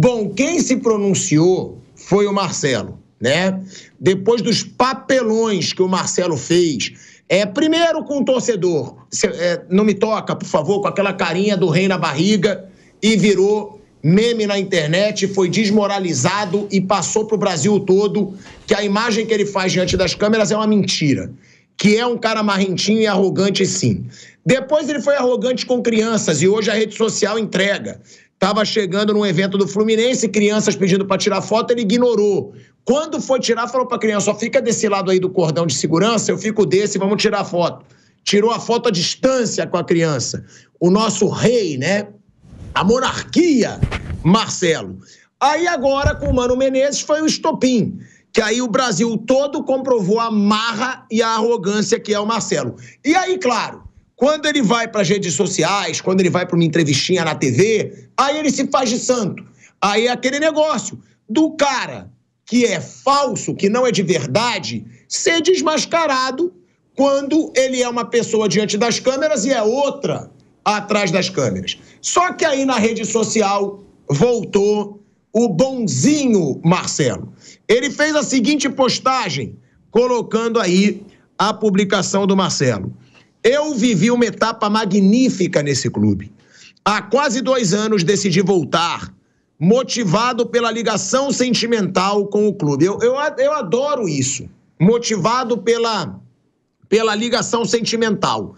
Bom, quem se pronunciou foi o Marcelo, né? Depois dos papelões que o Marcelo fez, é primeiro com o torcedor, é, não me toca, por favor, com aquela carinha do rei na barriga e virou meme na internet, foi desmoralizado e passou para o Brasil todo que a imagem que ele faz diante das câmeras é uma mentira que é um cara marrentinho e arrogante sim. Depois ele foi arrogante com crianças e hoje a rede social entrega. Tava chegando num evento do Fluminense, crianças pedindo para tirar foto, ele ignorou. Quando foi tirar, falou para criança: só fica desse lado aí do cordão de segurança, eu fico desse, vamos tirar foto. Tirou a foto à distância com a criança. O nosso rei, né? A monarquia, Marcelo. Aí agora, com o Mano Menezes, foi o um estopim. Que aí o Brasil todo comprovou a marra e a arrogância que é o Marcelo. E aí, claro, quando ele vai para as redes sociais, quando ele vai para uma entrevistinha na TV, aí ele se faz de santo. Aí é aquele negócio do cara que é falso, que não é de verdade, ser desmascarado quando ele é uma pessoa diante das câmeras e é outra atrás das câmeras. Só que aí na rede social voltou o bonzinho Marcelo. Ele fez a seguinte postagem, colocando aí a publicação do Marcelo. Eu vivi uma etapa magnífica nesse clube. Há quase dois anos decidi voltar, motivado pela ligação sentimental com o clube. Eu, eu, eu adoro isso. Motivado pela, pela ligação sentimental.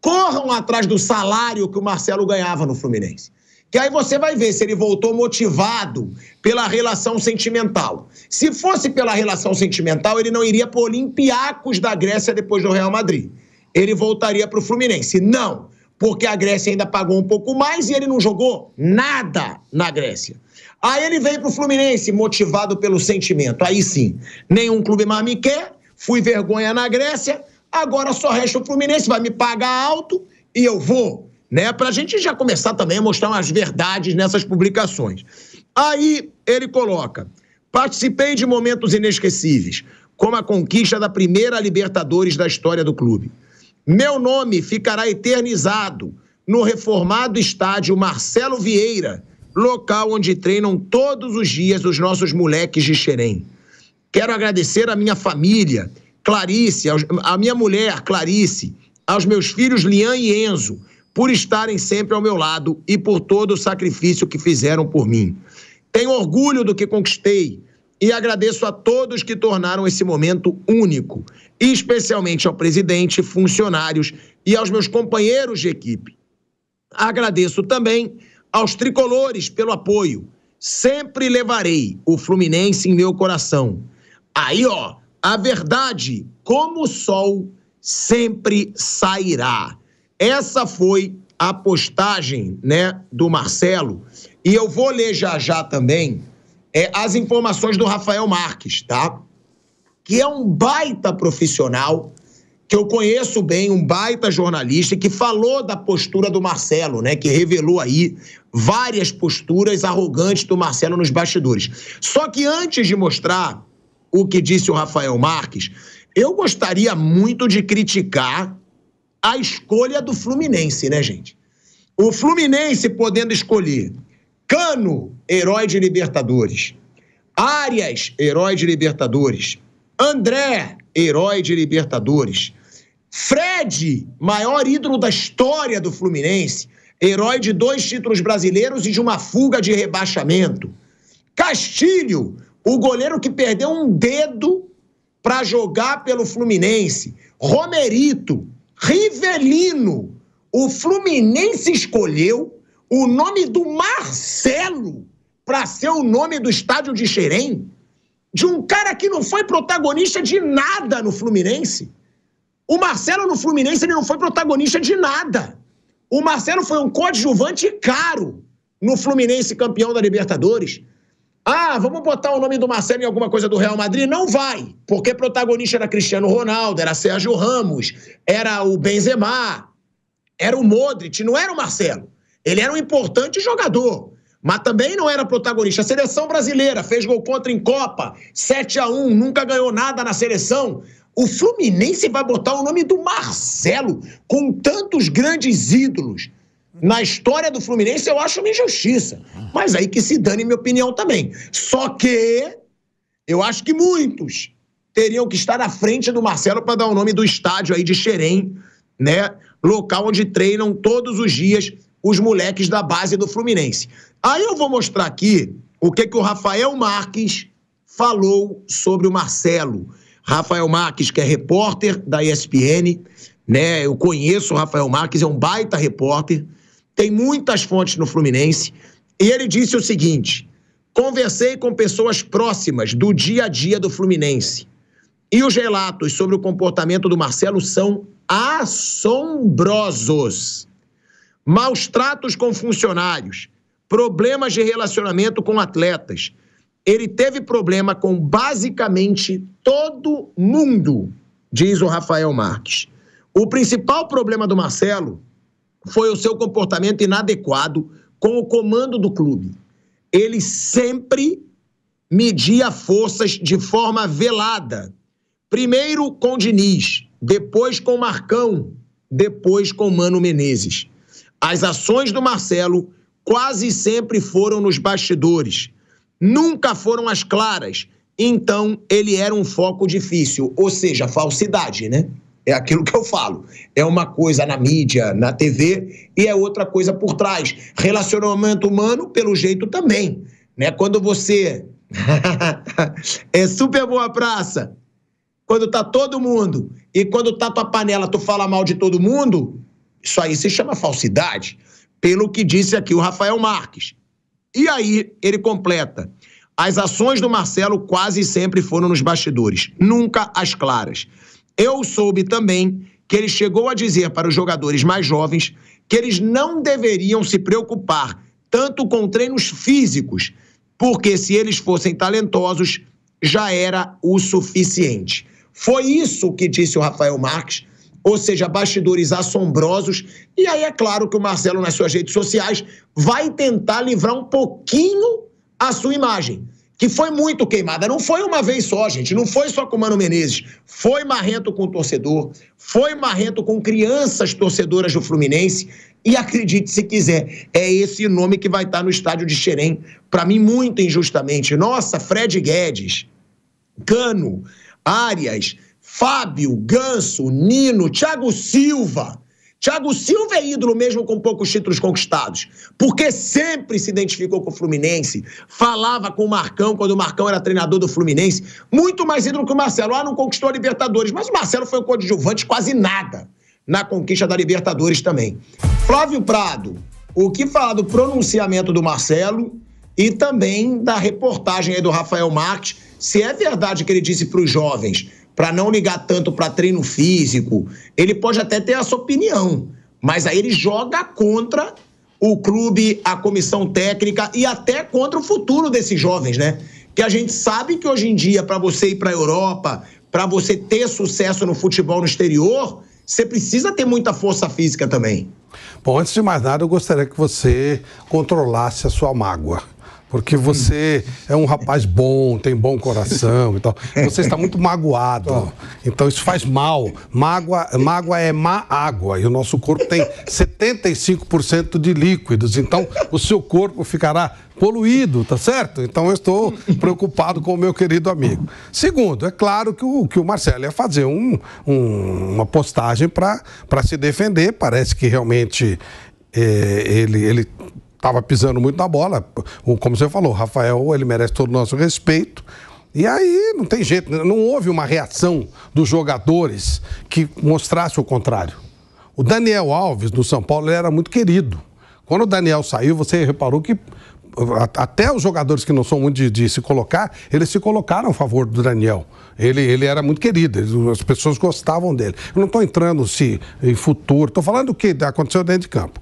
Corram atrás do salário que o Marcelo ganhava no Fluminense. Que aí você vai ver se ele voltou motivado pela relação sentimental. Se fosse pela relação sentimental, ele não iria para o Olympiacos da Grécia depois do Real Madrid ele voltaria para o Fluminense. Não, porque a Grécia ainda pagou um pouco mais e ele não jogou nada na Grécia. Aí ele veio para o Fluminense, motivado pelo sentimento. Aí sim, nenhum clube mais me quer, fui vergonha na Grécia, agora só resta o Fluminense, vai me pagar alto e eu vou. Né, para a gente já começar também a mostrar umas verdades nessas publicações. Aí ele coloca: participei de momentos inesquecíveis, como a conquista da primeira Libertadores da história do clube. Meu nome ficará eternizado no reformado estádio Marcelo Vieira, local onde treinam todos os dias os nossos moleques de Xerém. Quero agradecer à minha família, Clarice, à minha mulher, Clarice, aos meus filhos Lian e Enzo, por estarem sempre ao meu lado e por todo o sacrifício que fizeram por mim. Tenho orgulho do que conquistei, e agradeço a todos que tornaram esse momento único, especialmente ao presidente, funcionários e aos meus companheiros de equipe. Agradeço também aos tricolores pelo apoio. Sempre levarei o Fluminense em meu coração. Aí, ó, a verdade, como o sol, sempre sairá. Essa foi a postagem, né, do Marcelo. E eu vou ler já já também é, as informações do Rafael Marques, tá? Que é um baita profissional, que eu conheço bem, um baita jornalista, que falou da postura do Marcelo, né? Que revelou aí várias posturas arrogantes do Marcelo nos bastidores. Só que antes de mostrar o que disse o Rafael Marques, eu gostaria muito de criticar a escolha do Fluminense, né, gente? O Fluminense podendo escolher Cano, herói de Libertadores. Arias, herói de Libertadores. André, herói de Libertadores. Fred, maior ídolo da história do Fluminense, herói de dois títulos brasileiros e de uma fuga de rebaixamento. Castilho, o goleiro que perdeu um dedo para jogar pelo Fluminense. Romerito, Rivelino, o Fluminense escolheu o nome do Marcelo para ser o nome do estádio de Xerém, de um cara que não foi protagonista de nada no Fluminense. O Marcelo no Fluminense ele não foi protagonista de nada. O Marcelo foi um coadjuvante caro no Fluminense campeão da Libertadores. Ah, vamos botar o nome do Marcelo em alguma coisa do Real Madrid? Não vai, porque protagonista era Cristiano Ronaldo, era Sérgio Ramos, era o Benzema, era o Modric, não era o Marcelo. Ele era um importante jogador, mas também não era protagonista. A seleção brasileira fez gol contra em Copa, 7 a 1 nunca ganhou nada na seleção. O Fluminense vai botar o nome do Marcelo, com tantos grandes ídolos. Na história do Fluminense, eu acho uma injustiça. Mas aí que se dane minha opinião também. Só que eu acho que muitos teriam que estar à frente do Marcelo para dar o nome do estádio aí de Xerém, né? Local onde treinam todos os dias os moleques da base do Fluminense. Aí eu vou mostrar aqui o que, que o Rafael Marques falou sobre o Marcelo. Rafael Marques, que é repórter da ESPN, né? Eu conheço o Rafael Marques, é um baita repórter, tem muitas fontes no Fluminense, e ele disse o seguinte: conversei com pessoas próximas do dia a dia do Fluminense. E os relatos sobre o comportamento do Marcelo são assombrosos maus tratos com funcionários, problemas de relacionamento com atletas. Ele teve problema com basicamente todo mundo, diz o Rafael Marques. O principal problema do Marcelo foi o seu comportamento inadequado com o comando do clube. Ele sempre media forças de forma velada. Primeiro com o Diniz, depois com o Marcão, depois com Mano Menezes. As ações do Marcelo quase sempre foram nos bastidores, nunca foram as claras. Então, ele era um foco difícil, ou seja, falsidade, né? É aquilo que eu falo. É uma coisa na mídia, na TV, e é outra coisa por trás. Relacionamento humano, pelo jeito, também. Né? Quando você é super boa praça, quando tá todo mundo, e quando tá tua panela, tu fala mal de todo mundo, isso aí se chama falsidade, pelo que disse aqui o Rafael Marques. E aí ele completa. As ações do Marcelo quase sempre foram nos bastidores, nunca as claras. Eu soube também que ele chegou a dizer para os jogadores mais jovens que eles não deveriam se preocupar tanto com treinos físicos, porque se eles fossem talentosos, já era o suficiente. Foi isso que disse o Rafael Marques ou seja, bastidores assombrosos. E aí é claro que o Marcelo, nas suas redes sociais, vai tentar livrar um pouquinho a sua imagem, que foi muito queimada. Não foi uma vez só, gente, não foi só com o Mano Menezes. Foi marrento com o torcedor, foi marrento com crianças torcedoras do Fluminense. E acredite se quiser, é esse nome que vai estar no estádio de Xerém, para mim, muito injustamente. Nossa, Fred Guedes, Cano, Arias. Fábio, Ganso, Nino, Thiago Silva. Thiago Silva é ídolo mesmo com poucos títulos conquistados, porque sempre se identificou com o Fluminense, falava com o Marcão quando o Marcão era treinador do Fluminense, muito mais ídolo que o Marcelo. Ah, não conquistou a Libertadores, mas o Marcelo foi um coadjuvante quase nada na conquista da Libertadores também. Flávio Prado, o que falar do pronunciamento do Marcelo e também da reportagem aí do Rafael Marques, se é verdade que ele disse para os jovens para não ligar tanto para treino físico. Ele pode até ter a sua opinião, mas aí ele joga contra o clube, a comissão técnica e até contra o futuro desses jovens, né? Que a gente sabe que hoje em dia, para você ir para a Europa, para você ter sucesso no futebol no exterior, você precisa ter muita força física também. Bom, antes de mais nada, eu gostaria que você controlasse a sua mágoa porque você é um rapaz bom, tem bom coração e tal. Você está muito magoado. Então isso faz mal. Mágoa, mágoa é má água e o nosso corpo tem 75% de líquidos. Então o seu corpo ficará poluído, tá certo? Então eu estou preocupado com o meu querido amigo. Segundo, é claro que o, que o Marcelo ia fazer um, um, uma postagem para se defender. Parece que realmente é, ele, ele estava pisando muito na bola. Como você falou, Rafael, ele merece todo o nosso respeito. E aí não tem jeito, né? não houve uma reação dos jogadores que mostrasse o contrário. O Daniel Alves, do São Paulo, ele era muito querido. Quando o Daniel saiu, você reparou que até os jogadores que não são muito de, de, se colocar, eles se colocaram a favor do Daniel. Ele, ele era muito querido, as pessoas gostavam dele. Eu não estou entrando se em futuro, estou falando o que aconteceu dentro de campo.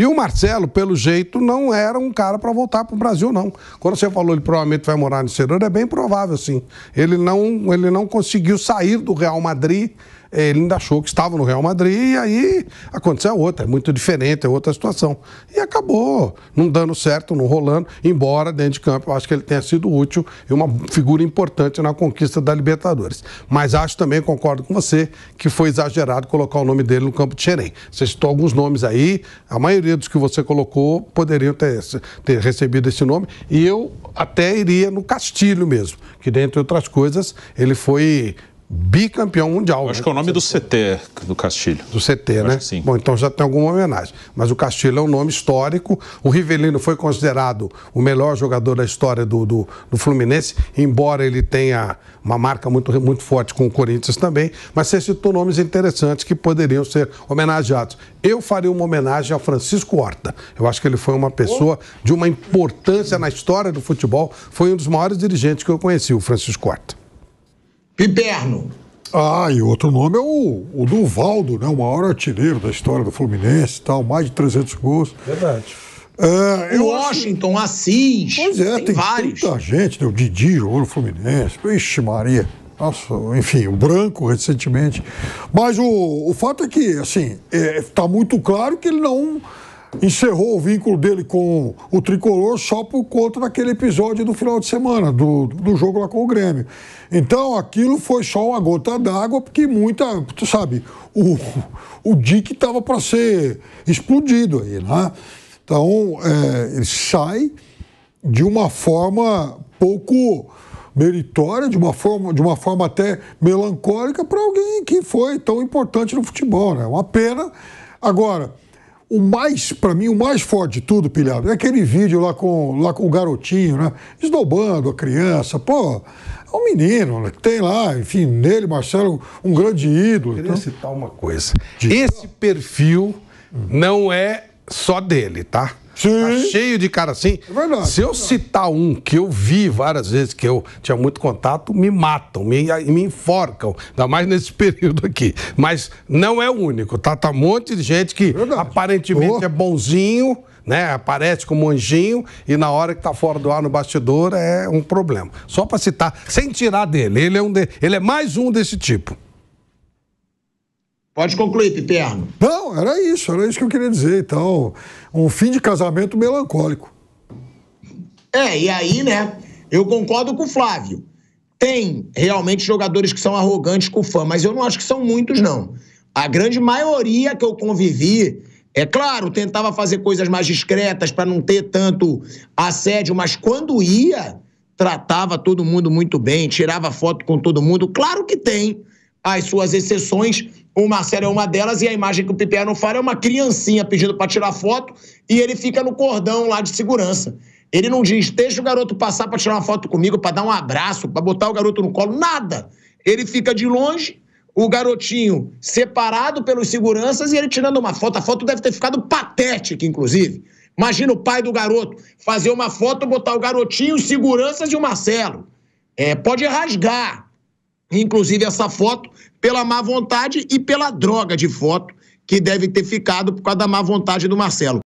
E o Marcelo, pelo jeito, não era um cara para voltar para o Brasil, não. Quando você falou ele provavelmente vai morar no exterior, é bem provável, sim. Ele não, ele não conseguiu sair do Real Madrid ele ainda achou que estava no Real Madrid e aí aconteceu outra, é muito diferente, é outra situação. E acabou não dando certo, não rolando, embora dentro de campo eu acho que ele tenha sido útil e uma figura importante na conquista da Libertadores. Mas acho também, concordo com você, que foi exagerado colocar o nome dele no campo de Xerém. Você citou alguns nomes aí, a maioria dos que você colocou poderiam ter, ter recebido esse nome e eu até iria no Castilho mesmo, que dentre outras coisas ele foi bicampeão mundial. Eu acho né? que é o nome do CT do Castilho. Do CT, Eu né? Sim. Bom, então já tem alguma homenagem. Mas o Castilho é um nome histórico. O Rivelino foi considerado o melhor jogador da história do, do, do Fluminense, embora ele tenha uma marca muito, muito forte com o Corinthians também. Mas você citou nomes interessantes que poderiam ser homenageados. Eu faria uma homenagem ao Francisco Horta. Eu acho que ele foi uma pessoa de uma importância na história do futebol. Foi um dos maiores dirigentes que eu conheci, o Francisco Horta. Piperno. Ah, e outro nome é o, o Duvaldo, né? O maior artilheiro da história do Fluminense tal, mais de 300 gols. Verdade. É, Washington, acho... Assis. Pois é, tem, tem vários. muita gente, né? O Didi jogou no Fluminense. Ixi, Maria. Nossa, enfim, o branco recentemente. Mas o, o fato é que, assim, está é, tá muito claro que ele não encerrou o vínculo dele com o tricolor só por conta daquele episódio do final de semana, do, do jogo lá com o Grêmio. Então aquilo foi só uma gota d'água, porque muita. Tu sabe, o, o Dick estava para ser explodido aí, né? Então é, ele sai de uma forma pouco meritória, de uma forma, de uma forma até melancólica para alguém que foi tão importante no futebol, né? Uma pena. Agora, o mais, para mim, o mais forte de tudo, pilhado, é aquele vídeo lá com, lá com o garotinho, né? Esnobando a criança. Pô, é um menino, né? tem lá, enfim, nele, Marcelo, um grande ídolo. Eu queria então. citar uma coisa. De... Esse perfil não é só dele, tá? Sim. Tá cheio de cara assim. É verdade, Se eu é citar um que eu vi várias vezes, que eu tinha muito contato, me matam, me, me enforcam. Ainda mais nesse período aqui. Mas não é o único, tá? Tá um monte de gente que verdade. aparentemente oh. é bonzinho, né? Aparece como anjinho e na hora que tá fora do ar no bastidor é um problema. Só para citar, sem tirar dele. Ele é, um de... ele é mais um desse tipo. Pode concluir, Piperno. Não, era isso, era isso que eu queria dizer. Então, um fim de casamento melancólico. É, e aí, né, eu concordo com o Flávio. Tem realmente jogadores que são arrogantes com o fã, mas eu não acho que são muitos, não. A grande maioria que eu convivi, é claro, tentava fazer coisas mais discretas para não ter tanto assédio, mas quando ia, tratava todo mundo muito bem, tirava foto com todo mundo. Claro que tem as suas exceções. O Marcelo é uma delas e a imagem que o Pipier não é uma criancinha pedindo para tirar foto e ele fica no cordão lá de segurança. Ele não diz, deixa o garoto passar para tirar uma foto comigo, para dar um abraço, para botar o garoto no colo, nada. Ele fica de longe, o garotinho separado pelos seguranças e ele tirando uma foto. A foto deve ter ficado patética, inclusive. Imagina o pai do garoto fazer uma foto, botar o garotinho, seguranças e o Marcelo. É, pode rasgar inclusive essa foto, pela má vontade e pela droga de foto que deve ter ficado por causa da má vontade do Marcelo.